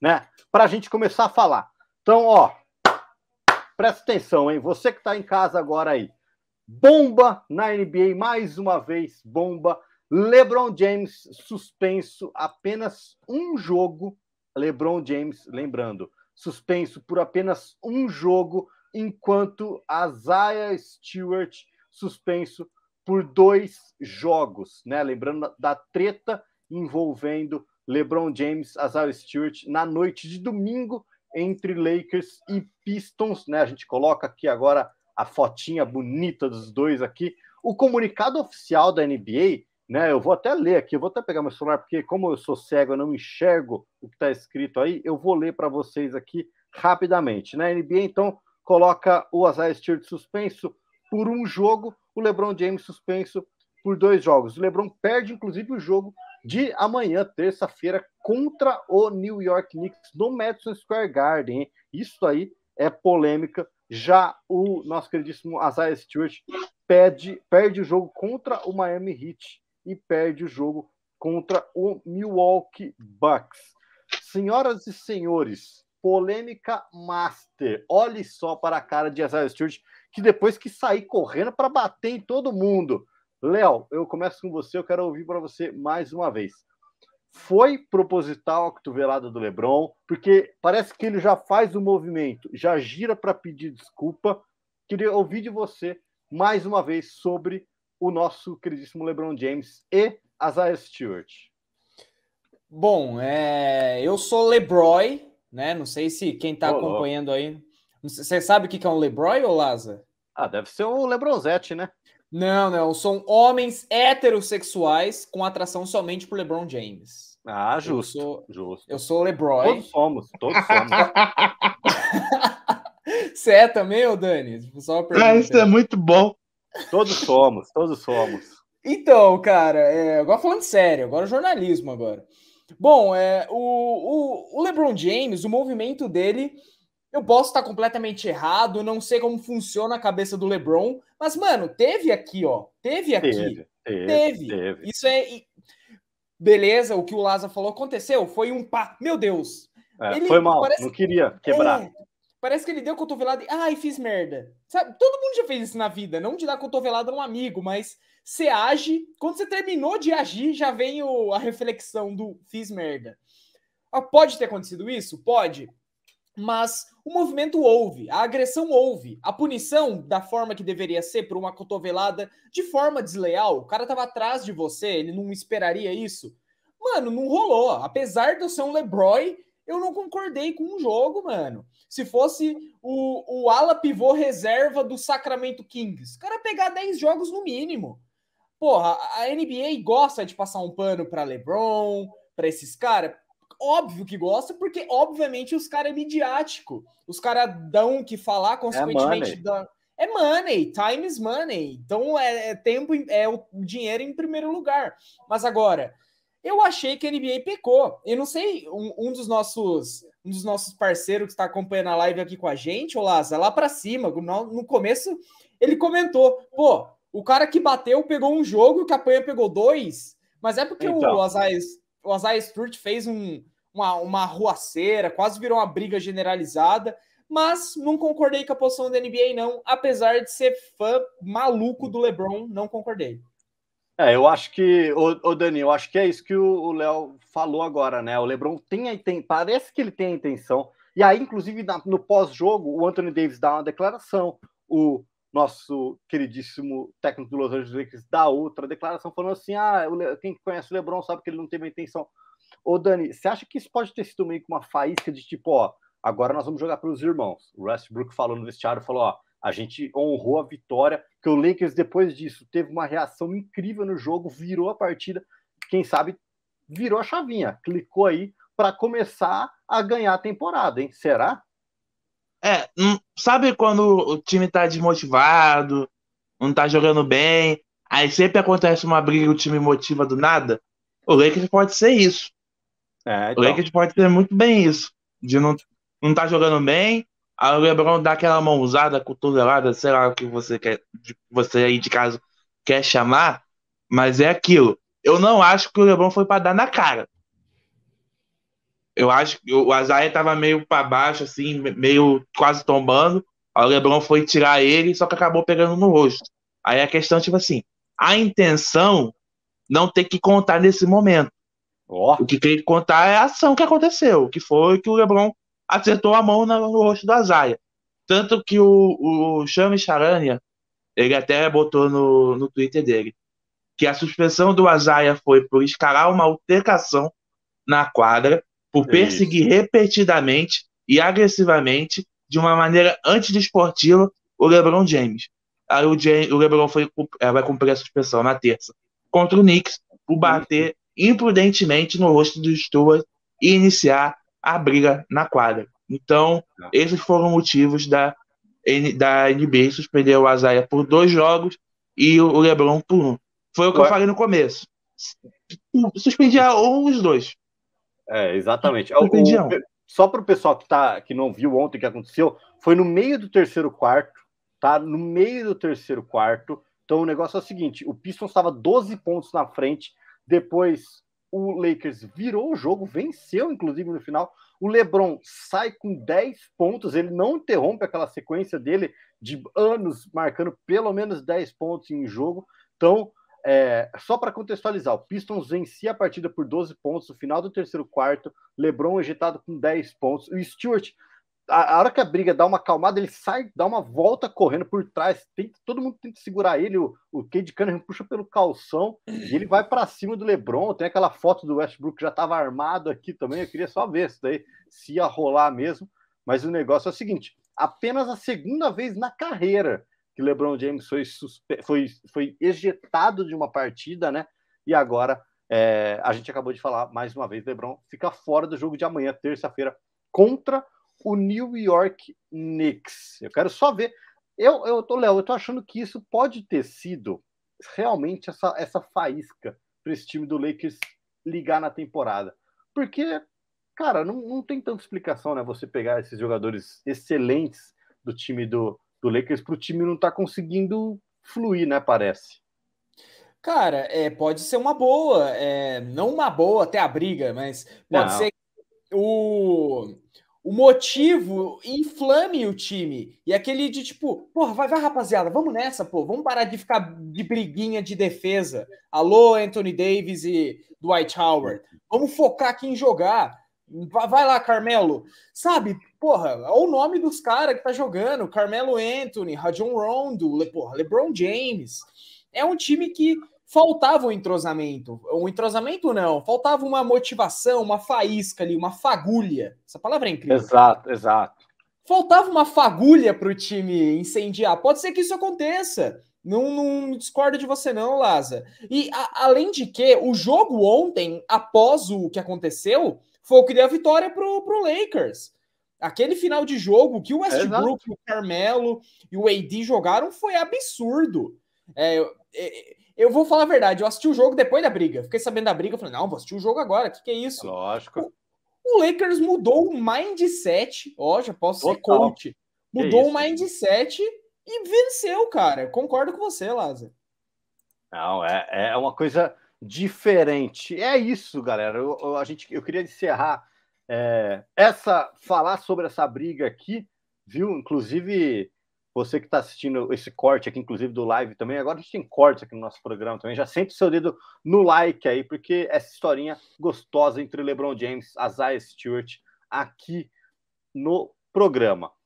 né? Para a gente começar a falar. Então, ó, presta atenção, hein? Você que está em casa agora aí. Bomba na NBA, mais uma vez, bomba. LeBron James suspenso apenas um jogo. LeBron James, lembrando, suspenso por apenas um jogo, enquanto a Stewart suspenso por dois jogos, né? Lembrando da treta envolvendo LeBron James, Azar Stewart, na noite de domingo entre Lakers e Pistons, né? A gente coloca aqui agora a fotinha bonita dos dois aqui. O comunicado oficial da NBA, né? Eu vou até ler aqui, eu vou até pegar meu celular, porque como eu sou cego, eu não enxergo o que está escrito aí, eu vou ler para vocês aqui rapidamente, né? A NBA, então, coloca o Azar Stewart suspenso por um jogo, o LeBron James suspenso por dois jogos. O LeBron perde, inclusive, o jogo de amanhã, terça-feira, contra o New York Knicks no Madison Square Garden. Isso aí é polêmica. Já o nosso queridíssimo Isaiah Stewart perde, perde o jogo contra o Miami Heat e perde o jogo contra o Milwaukee Bucks. Senhoras e senhores, polêmica master. Olhe só para a cara de Isaiah Stewart, que depois que sair correndo para bater em todo mundo, Léo, eu começo com você, eu quero ouvir para você mais uma vez. Foi proposital a cotovelada do Lebron, porque parece que ele já faz o movimento, já gira para pedir desculpa. Queria ouvir de você mais uma vez sobre o nosso queridíssimo LeBron James e Isaiah Stewart. Bom, é... eu sou LeBroy, né? Não sei se quem está acompanhando aí. Você sabe o que é um LeBroy ou Laza? Ah, deve ser o Lebronzete, né? Não, não. São homens heterossexuais com atração somente por LeBron James. Ah, justo. Eu sou, justo. Eu sou LeBron. Todos somos, todos somos. Você é também, ô Dani? Tipo, só ah, isso é muito bom. Todos somos, todos somos. Então, cara, é, agora falando sério, agora é jornalismo agora. Bom, é, o, o, o LeBron James, o movimento dele eu posso estar completamente errado, não sei como funciona a cabeça do LeBron, mas, mano, teve aqui, ó. Teve aqui. Teve. Teve. teve. teve. Isso é. Beleza, o que o Laza falou aconteceu. Foi um pá. Meu Deus. É, ele, foi mal, parece... não queria quebrar. É, parece que ele deu cotovelada e. Ai, fiz merda. Sabe? Todo mundo já fez isso na vida, não de dar cotovelada a um amigo, mas você age. Quando você terminou de agir, já vem o... a reflexão do fiz merda. Ah, pode ter acontecido isso? Pode mas o movimento houve, a agressão houve, a punição da forma que deveria ser por uma cotovelada de forma desleal, o cara tava atrás de você, ele não esperaria isso. Mano, não rolou. Apesar de eu ser um LeBroy, eu não concordei com o jogo, mano. Se fosse o, o ala pivô reserva do Sacramento Kings, o cara pegar 10 jogos no mínimo. Porra, a NBA gosta de passar um pano para LeBron, para esses caras óbvio que gosta, porque obviamente os caras é midiático. Os caras dão o que falar, é consequentemente é dão... É money, time is money. Então é, é, tempo, é o dinheiro em primeiro lugar. Mas agora, eu achei que a NBA pecou. Eu não sei, um, um dos nossos um dos nossos parceiros que está acompanhando a live aqui com a gente, o Laza, lá para cima, no, no começo, ele comentou: pô, o cara que bateu pegou um jogo, o que apanha pegou dois. Mas é porque então. o Azais o Isaiah Stewart fez um, uma, uma ruaceira, quase virou uma briga generalizada, mas não concordei com a posição da NBA, não, apesar de ser fã maluco do LeBron, não concordei. É, eu acho que, o Dani, eu acho que é isso que o Léo falou agora, né? O LeBron tem, a intenção, parece que ele tem a intenção. E aí, inclusive, na, no pós-jogo, o Anthony Davis dá uma declaração. O nosso queridíssimo técnico do Los Angeles Lakers dá outra declaração falando assim: ah, quem conhece o LeBron sabe que ele não teve a intenção. Ô Dani, você acha que isso pode ter sido meio que uma faísca de tipo, ó, agora nós vamos jogar pelos irmãos? O Westbrook falou no vestiário, falou, ó, a gente honrou a vitória, que o Lakers depois disso teve uma reação incrível no jogo, virou a partida, quem sabe virou a chavinha, clicou aí para começar a ganhar a temporada, hein? Será? É, sabe quando o time tá desmotivado, não tá jogando bem, aí sempre acontece uma briga e o time motiva do nada? O Lakers pode ser isso. É, então. O Lakers pode ser muito bem isso. De não, não tá jogando bem, aí o LeBron dá aquela mãozada, cotovelada, sei lá o que você quer, você aí de casa quer chamar, mas é aquilo. Eu não acho que o LeBron foi para dar na cara eu acho que o Azaia tava meio para baixo, assim, meio quase tombando. Aí o Lebron foi tirar ele, só que acabou pegando no rosto. Aí a questão, tipo assim, a intenção não tem que contar nesse momento. Oh. O que tem que contar é a ação que aconteceu, que foi que o Lebron acertou a mão no, rosto do Azaia. Tanto que o, o Chame Charania, ele até botou no, no Twitter dele, que a suspensão do Azaia foi por escalar uma altercação na quadra por é perseguir Isso. repetidamente e agressivamente, de uma maneira antidesportiva, o LeBron James. Aí o, James, o LeBron foi, eh, vai cumprir a suspensão na terça contra o Knicks por uhum. bater Isso. imprudentemente no rosto do Stuart e iniciar a briga na quadra. Então, tá. esses foram motivos da, da NBA suspender o Azaia por dois jogos e o LeBron por um. Foi o que Ué? eu falei no começo. Suspendia um os dois. É, exatamente. É, o, só para o pessoal que, tá, que não viu ontem o que aconteceu, foi no meio do terceiro quarto, tá? No meio do terceiro quarto. Então o negócio é o seguinte: o Pistons estava 12 pontos na frente, depois o Lakers virou o jogo, venceu, inclusive, no final. O Lebron sai com 10 pontos, ele não interrompe aquela sequência dele de anos marcando pelo menos 10 pontos em jogo. Então, é, só para contextualizar, o Pistons vencia a partida por 12 pontos no final do terceiro quarto, LeBron agitado, com 10 pontos, o Stewart, a, a hora que a briga dá uma acalmada, ele sai, dá uma volta correndo por trás, tenta, todo mundo tenta segurar ele, o, o Cade Cunningham puxa pelo calção e ele vai para cima do LeBron, tem aquela foto do Westbrook que já estava armado aqui também, eu queria só ver isso daí, se ia rolar mesmo, mas o negócio é o seguinte, apenas a segunda vez na carreira que LeBron James foi, foi, foi ejetado de uma partida, né? E agora é, a gente acabou de falar mais uma vez: LeBron fica fora do jogo de amanhã, terça-feira, contra o New York Knicks. Eu quero só ver. Eu, eu tô, Léo, eu tô achando que isso pode ter sido realmente essa, essa faísca para esse time do Lakers ligar na temporada. Porque, cara, não, não tem tanta explicação, né? Você pegar esses jogadores excelentes do time do, do Lakers para o time não tá conseguindo fluir, né? Parece. Cara, é, pode ser uma boa, é, não uma boa até a briga, mas pode não. ser que o, o motivo inflame o time. E aquele de tipo, porra, vai, vai rapaziada, vamos nessa, pô, vamos parar de ficar de briguinha de defesa. Alô, Anthony Davis e Dwight Howard, vamos focar aqui em jogar. Vai lá, Carmelo. Sabe, porra, o nome dos caras que tá jogando. Carmelo Anthony, Rajon Rondo, Le, porra, LeBron James. É um time que faltava um entrosamento. Um entrosamento não, faltava uma motivação, uma faísca ali, uma fagulha. Essa palavra é incrível. Exato, exato. Faltava uma fagulha pro time incendiar. Pode ser que isso aconteça. Não, não discordo de você não, Laza. E a, além de que, o jogo ontem, após o que aconteceu, foi o que deu a vitória pro, pro Lakers. Aquele final de jogo que o Westbrook, o Carmelo e o AD jogaram foi absurdo. É, eu, é, eu vou falar a verdade, eu assisti o jogo depois da briga. Fiquei sabendo da briga, falei, não, vou assistir o jogo agora, o que, que é isso? Lógico. O, o, Lakers mudou o mindset, ó, já posso Total. ser coach. Mudou o mindset e venceu, cara. Concordo com você, Lázaro. Não, é, é uma coisa diferente. É isso, galera. Eu, eu a gente, eu queria encerrar é, essa falar sobre essa briga aqui, viu? Inclusive você que está assistindo esse corte aqui, inclusive do live também, agora a gente tem corte aqui no nosso programa também. Já sente o seu dedo no like aí, porque essa historinha gostosa entre LeBron James, Isaiah Stewart, aqui no programa.